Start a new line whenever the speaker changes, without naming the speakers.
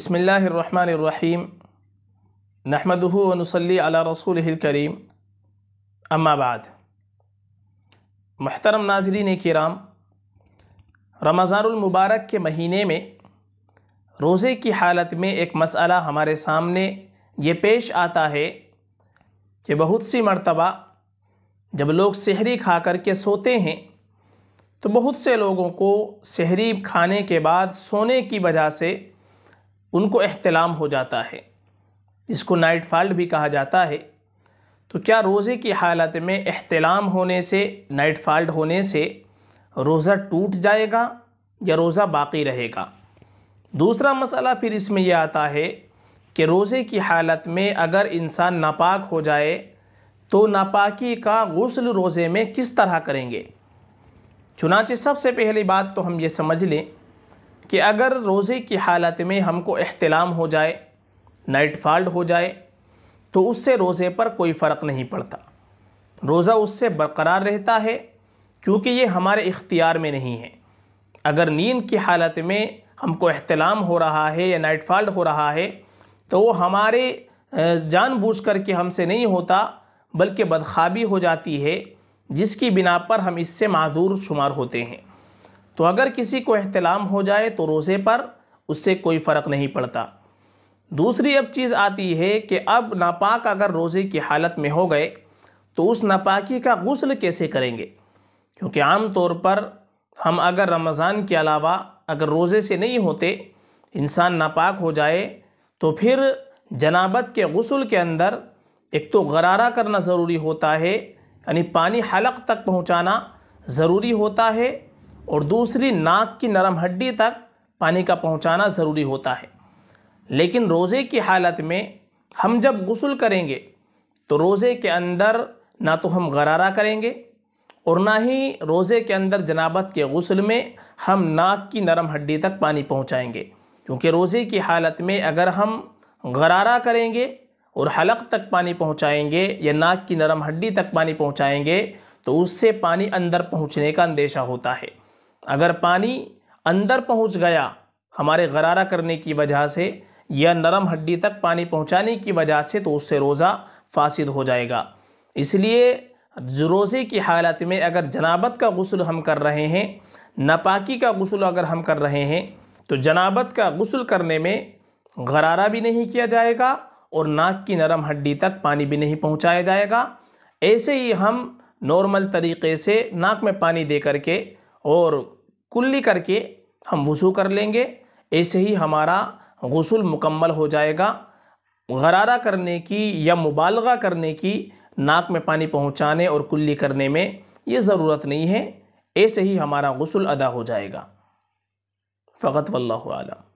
बसमीम नहमदहू वनसली अला रसूल करीम अम्माबाद महतरम नाजरीन कराम रमज़ानमबारक के महीने में रोज़े की हालत में एक मसला हमारे सामने ये पेश आता है कि बहुत सी मरतबा जब लोग शहरी खा कर के सोते हैं तो बहुत से लोगों को शहरी खाने के बाद सोने की वजह से उनको अहतलाम हो जाता है इसको नाइट फाल्ट भी कहा जाता है तो क्या रोज़े की हालत में अहतलाम होने से नाइट फाल्ट होने से रोज़ा टूट जाएगा या रोज़ा बाकी रहेगा दूसरा मसला फिर इसमें यह आता है कि रोज़े की हालत में अगर इंसान नापाक हो जाए तो नापाकी का गसल रोज़े में किस तरह करेंगे चुनाचे सबसे पहली बात तो हम ये समझ लें कि अगर रोज़े की हालत में हमको अहतलाम हो जाए नाइट फॉल्ट हो जाए तो उससे रोज़े पर कोई फ़र्क नहीं पड़ता रोज़ा उससे बरकरार रहता है क्योंकि ये हमारे इख्तियार में नहीं है अगर नींद की हालत में हमको अहतलाम हो रहा है या नाइट फॉल्ट हो रहा है तो वो हमारे जानबूझ कर के हमसे नहीं होता बल्कि बदखाबी हो जाती है जिसकी बिना पर हम इससे माधूर शुमार होते हैं तो अगर किसी को अहतलाम हो जाए तो रोज़े पर उससे कोई फ़र्क नहीं पड़ता दूसरी अब चीज़ आती है कि अब नापाक अगर रोज़े की हालत में हो गए तो उस नापाकी का गसल कैसे करेंगे क्योंकि आम तौर पर हम अगर रमज़ान के अलावा अगर रोज़े से नहीं होते इंसान नापाक हो जाए तो फिर जनाबत के गसल के अंदर एक तो गरारा करना ज़रूरी होता है यानी पानी हलक तक पहुँचाना ज़रूरी होता है और दूसरी नाक की नरम हड्डी तक पानी का पहुंचाना ज़रूरी होता है लेकिन रोज़े की हालत में हम जब गसल करेंगे तो रोज़े के अंदर ना तो हम गरारा करेंगे और ना ही रोज़े के अंदर जनाबत के गसल में हम नाक की नरम हड्डी तक पानी पहुंचाएंगे क्योंकि रोज़े की हालत में अगर हम गरारा करेंगे और हलक तक पानी पहुंचाएंगे या नाक की नरम हड्डी तक पानी पहुंचाएंगे तो उससे पानी अंदर पहुंचने का अंदेशा होता है अगर पानी अंदर पहुंच गया हमारे गरारा करने की वजह से या नरम हड्डी तक पानी पहुंचाने की वजह से तो उससे रोज़ा फासिद हो जाएगा इसलिए रोज़े की हालत में अगर जनाबत का गसल हम कर रहे हैं नापाकी का गसल अगर हम कर रहे हैं तो जनाबत का गसल करने में गरारा भी नहीं किया जाएगा और नाक की नरम हड्डी तक पानी भी नहीं पहुँचाया जाएगा ऐसे ही हम नॉर्मल तरीके से नाक में पानी दे करके और कुल्ली करके हम वसू कर लेंगे ऐसे ही हमारा गसल मुकम्मल हो जाएगा गरारा करने की या मुबालगा करने की नाक में पानी पहुंचाने और कुल्ली करने में ये ज़रूरत नहीं है ऐसे ही हमारा गसल अदा हो जाएगा फ़कत आलम